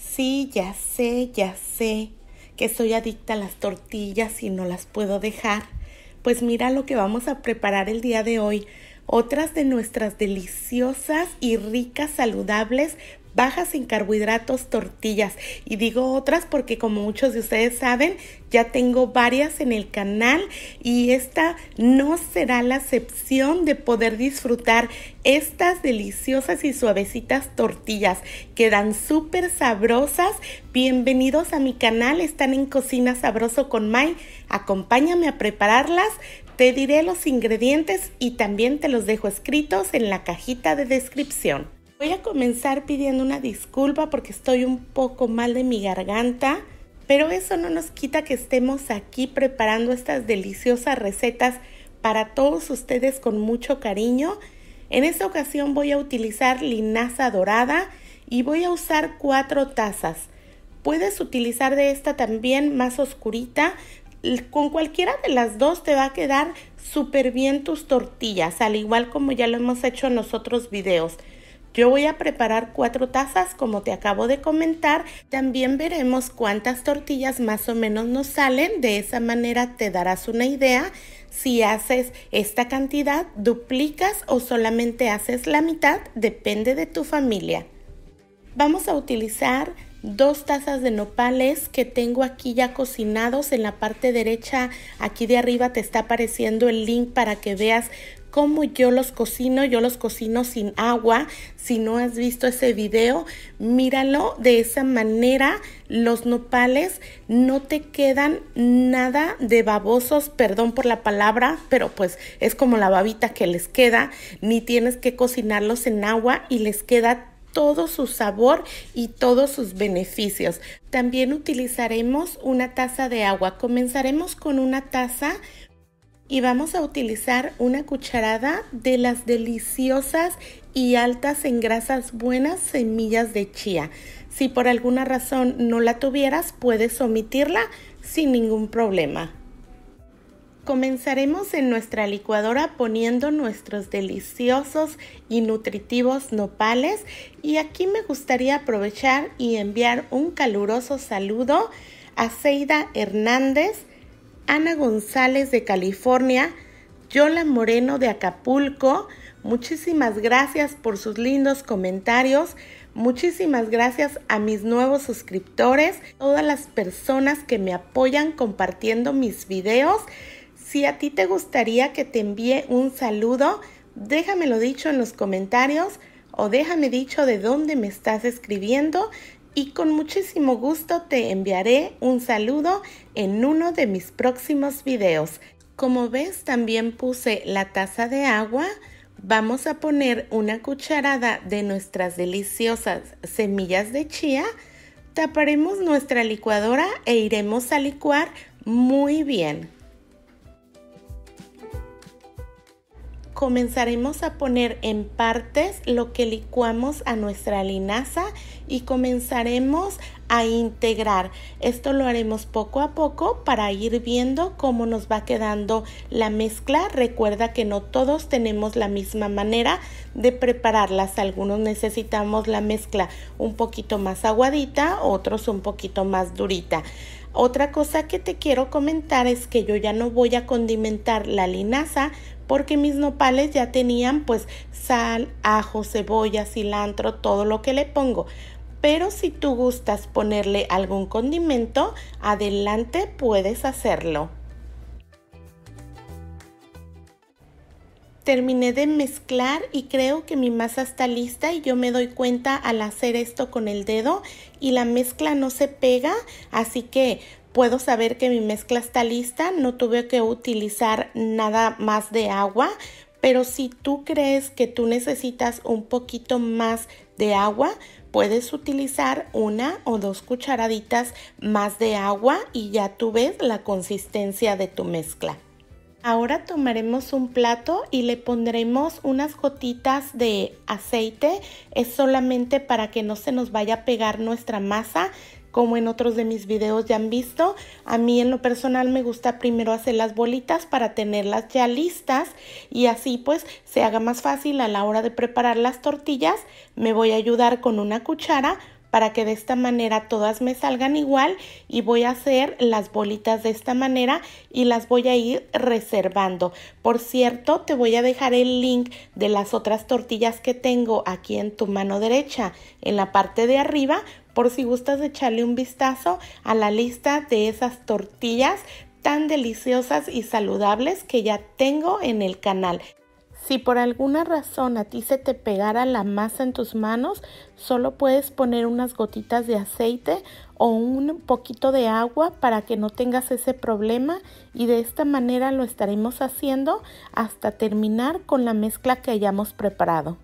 Sí, ya sé, ya sé que soy adicta a las tortillas y no las puedo dejar. Pues mira lo que vamos a preparar el día de hoy. Otras de nuestras deliciosas y ricas saludables bajas en carbohidratos, tortillas. Y digo otras porque como muchos de ustedes saben, ya tengo varias en el canal y esta no será la excepción de poder disfrutar estas deliciosas y suavecitas tortillas. Quedan súper sabrosas. Bienvenidos a mi canal, están en Cocina Sabroso con Mai. Acompáñame a prepararlas. Te diré los ingredientes y también te los dejo escritos en la cajita de descripción. Voy a comenzar pidiendo una disculpa porque estoy un poco mal de mi garganta, pero eso no nos quita que estemos aquí preparando estas deliciosas recetas para todos ustedes con mucho cariño. En esta ocasión voy a utilizar linaza dorada y voy a usar cuatro tazas. Puedes utilizar de esta también más oscurita. Con cualquiera de las dos te va a quedar súper bien tus tortillas, al igual como ya lo hemos hecho en los otros videos. Yo voy a preparar cuatro tazas como te acabo de comentar. También veremos cuántas tortillas más o menos nos salen. De esa manera te darás una idea si haces esta cantidad, duplicas o solamente haces la mitad. Depende de tu familia. Vamos a utilizar dos tazas de nopales que tengo aquí ya cocinados. En la parte derecha, aquí de arriba, te está apareciendo el link para que veas cómo yo los cocino. Yo los cocino sin agua. Si no has visto ese video, míralo. De esa manera, los nopales no te quedan nada de babosos, perdón por la palabra, pero pues es como la babita que les queda. Ni tienes que cocinarlos en agua y les queda todo su sabor y todos sus beneficios. También utilizaremos una taza de agua. Comenzaremos con una taza y vamos a utilizar una cucharada de las deliciosas y altas en grasas buenas semillas de chía. Si por alguna razón no la tuvieras, puedes omitirla sin ningún problema. Comenzaremos en nuestra licuadora poniendo nuestros deliciosos y nutritivos nopales y aquí me gustaría aprovechar y enviar un caluroso saludo a Seida Hernández, Ana González de California, Yola Moreno de Acapulco. Muchísimas gracias por sus lindos comentarios. Muchísimas gracias a mis nuevos suscriptores, todas las personas que me apoyan compartiendo mis videos. Si a ti te gustaría que te envíe un saludo, déjamelo dicho en los comentarios o déjame dicho de dónde me estás escribiendo y con muchísimo gusto te enviaré un saludo en uno de mis próximos videos. Como ves también puse la taza de agua, vamos a poner una cucharada de nuestras deliciosas semillas de chía, taparemos nuestra licuadora e iremos a licuar muy bien. comenzaremos a poner en partes lo que licuamos a nuestra linaza y comenzaremos a integrar. Esto lo haremos poco a poco para ir viendo cómo nos va quedando la mezcla. Recuerda que no todos tenemos la misma manera de prepararlas. Algunos necesitamos la mezcla un poquito más aguadita, otros un poquito más durita. Otra cosa que te quiero comentar es que yo ya no voy a condimentar la linaza porque mis nopales ya tenían pues sal, ajo, cebolla, cilantro, todo lo que le pongo. Pero si tú gustas ponerle algún condimento, adelante puedes hacerlo. Terminé de mezclar y creo que mi masa está lista y yo me doy cuenta al hacer esto con el dedo y la mezcla no se pega, así que puedo saber que mi mezcla está lista, no tuve que utilizar nada más de agua, pero si tú crees que tú necesitas un poquito más de agua, puedes utilizar una o dos cucharaditas más de agua y ya tú ves la consistencia de tu mezcla. Ahora tomaremos un plato y le pondremos unas gotitas de aceite. Es solamente para que no se nos vaya a pegar nuestra masa como en otros de mis videos ya han visto. A mí en lo personal me gusta primero hacer las bolitas para tenerlas ya listas y así pues se haga más fácil a la hora de preparar las tortillas. Me voy a ayudar con una cuchara para que de esta manera todas me salgan igual y voy a hacer las bolitas de esta manera y las voy a ir reservando. Por cierto, te voy a dejar el link de las otras tortillas que tengo aquí en tu mano derecha, en la parte de arriba, por si gustas echarle un vistazo a la lista de esas tortillas tan deliciosas y saludables que ya tengo en el canal. Si por alguna razón a ti se te pegara la masa en tus manos, solo puedes poner unas gotitas de aceite o un poquito de agua para que no tengas ese problema y de esta manera lo estaremos haciendo hasta terminar con la mezcla que hayamos preparado.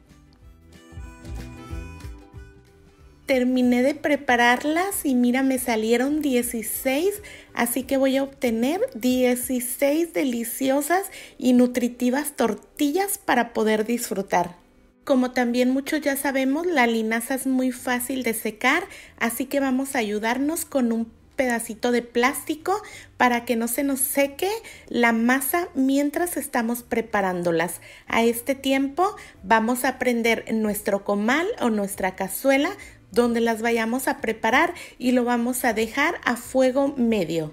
terminé de prepararlas y mira, me salieron 16, así que voy a obtener 16 deliciosas y nutritivas tortillas para poder disfrutar. Como también muchos ya sabemos, la linaza es muy fácil de secar, así que vamos a ayudarnos con un pedacito de plástico para que no se nos seque la masa mientras estamos preparándolas. A este tiempo vamos a prender nuestro comal o nuestra cazuela donde las vayamos a preparar y lo vamos a dejar a fuego medio.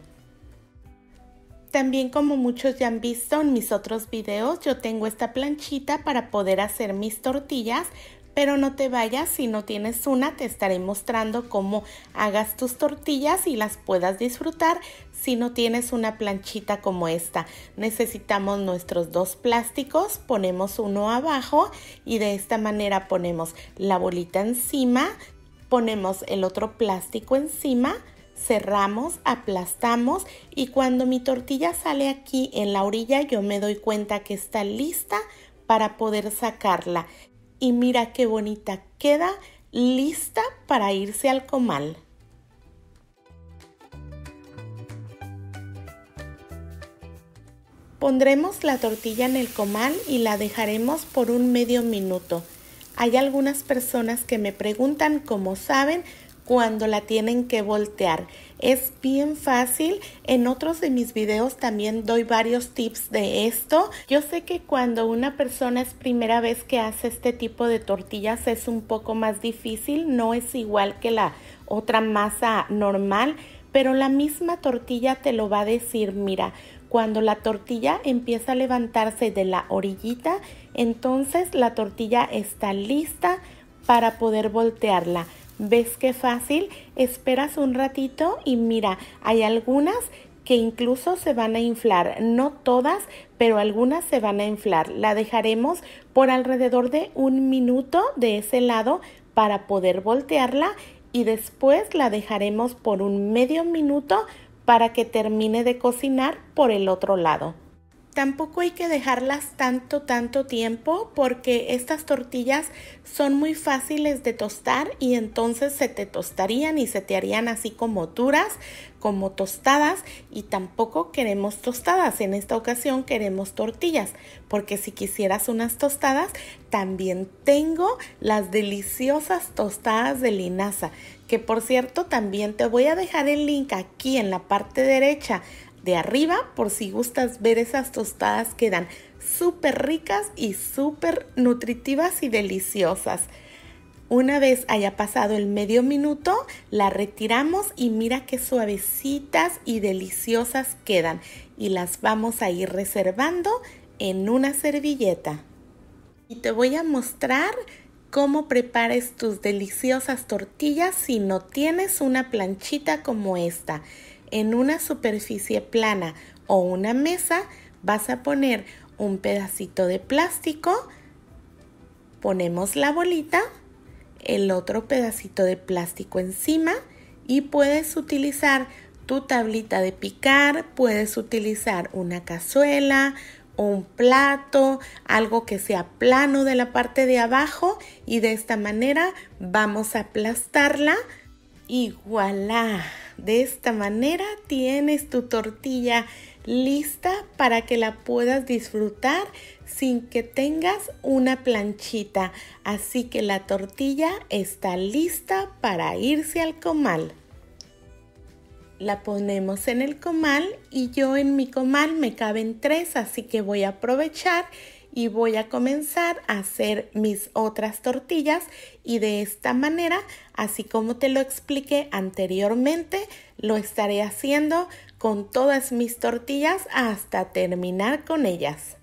También como muchos ya han visto en mis otros videos, yo tengo esta planchita para poder hacer mis tortillas, pero no te vayas, si no tienes una te estaré mostrando cómo hagas tus tortillas y las puedas disfrutar si no tienes una planchita como esta. Necesitamos nuestros dos plásticos, ponemos uno abajo y de esta manera ponemos la bolita encima ponemos el otro plástico encima, cerramos, aplastamos y cuando mi tortilla sale aquí en la orilla yo me doy cuenta que está lista para poder sacarla. Y mira qué bonita queda, lista para irse al comal. Pondremos la tortilla en el comal y la dejaremos por un medio minuto. Hay algunas personas que me preguntan cómo saben cuando la tienen que voltear. Es bien fácil. En otros de mis videos también doy varios tips de esto. Yo sé que cuando una persona es primera vez que hace este tipo de tortillas es un poco más difícil. No es igual que la otra masa normal, pero la misma tortilla te lo va a decir. Mira, cuando la tortilla empieza a levantarse de la orillita, entonces la tortilla está lista para poder voltearla. ¿Ves qué fácil? Esperas un ratito y mira, hay algunas que incluso se van a inflar, no todas, pero algunas se van a inflar. La dejaremos por alrededor de un minuto de ese lado para poder voltearla y después la dejaremos por un medio minuto para que termine de cocinar por el otro lado. Tampoco hay que dejarlas tanto, tanto tiempo porque estas tortillas son muy fáciles de tostar y entonces se te tostarían y se te harían así como duras, como tostadas y tampoco queremos tostadas. En esta ocasión queremos tortillas porque si quisieras unas tostadas, también tengo las deliciosas tostadas de linaza que por cierto también te voy a dejar el link aquí en la parte derecha de arriba por si gustas ver esas tostadas quedan súper ricas y súper nutritivas y deliciosas. Una vez haya pasado el medio minuto, la retiramos y mira qué suavecitas y deliciosas quedan. Y las vamos a ir reservando en una servilleta. Y te voy a mostrar cómo prepares tus deliciosas tortillas si no tienes una planchita como esta. En una superficie plana o una mesa vas a poner un pedacito de plástico, ponemos la bolita, el otro pedacito de plástico encima y puedes utilizar tu tablita de picar, puedes utilizar una cazuela, un plato, algo que sea plano de la parte de abajo y de esta manera vamos a aplastarla y voilà. De esta manera tienes tu tortilla lista para que la puedas disfrutar sin que tengas una planchita. Así que la tortilla está lista para irse al comal. La ponemos en el comal y yo en mi comal me caben tres, así que voy a aprovechar y voy a comenzar a hacer mis otras tortillas y de esta manera, así como te lo expliqué anteriormente, lo estaré haciendo con todas mis tortillas hasta terminar con ellas.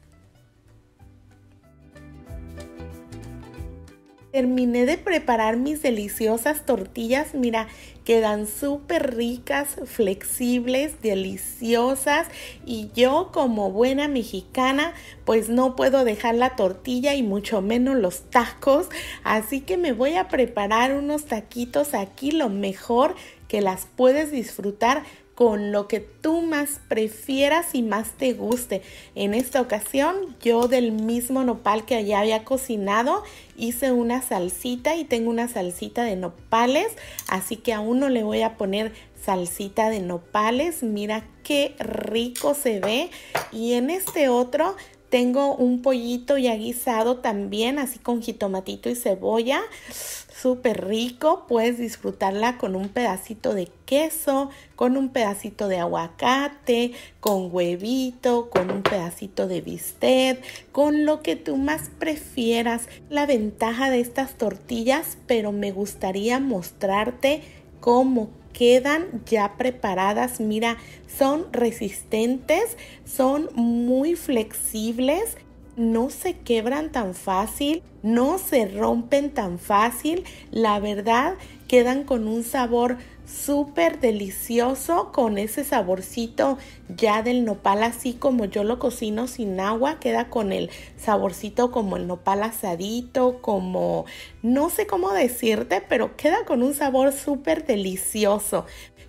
Terminé de preparar mis deliciosas tortillas, mira, quedan súper ricas, flexibles, deliciosas y yo como buena mexicana pues no puedo dejar la tortilla y mucho menos los tacos, así que me voy a preparar unos taquitos aquí lo mejor que las puedes disfrutar con lo que tú más prefieras y más te guste. En esta ocasión yo del mismo nopal que ya había cocinado hice una salsita y tengo una salsita de nopales, así que a uno le voy a poner salsita de nopales. Mira qué rico se ve. Y en este otro tengo un pollito ya guisado también, así con jitomatito y cebolla. Súper rico. Puedes disfrutarla con un pedacito de queso, con un pedacito de aguacate, con huevito, con un pedacito de bistec, con lo que tú más prefieras. La ventaja de estas tortillas, pero me gustaría mostrarte cómo quedan ya preparadas. Mira, son resistentes, son muy flexibles, no se quebran tan fácil, no se rompen tan fácil. La verdad, quedan con un sabor súper delicioso con ese saborcito ya del nopal así como yo lo cocino sin agua, queda con el saborcito como el nopal asadito, como no sé cómo decirte, pero queda con un sabor súper delicioso.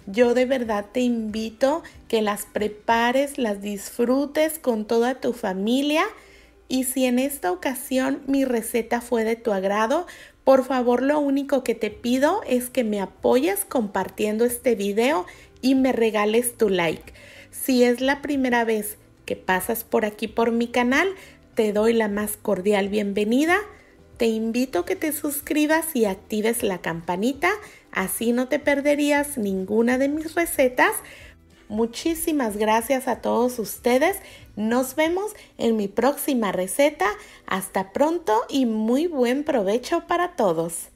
Yo de verdad te invito que las prepares, las disfrutes con toda tu familia. Y si en esta ocasión mi receta fue de tu agrado, por favor, lo único que te pido es que me apoyes compartiendo este video y me regales tu like. Si es la primera vez que pasas por aquí por mi canal, te doy la más cordial bienvenida. Te invito a que te suscribas y actives la campanita, así no te perderías ninguna de mis recetas. Muchísimas gracias a todos ustedes nos vemos en mi próxima receta. Hasta pronto y muy buen provecho para todos.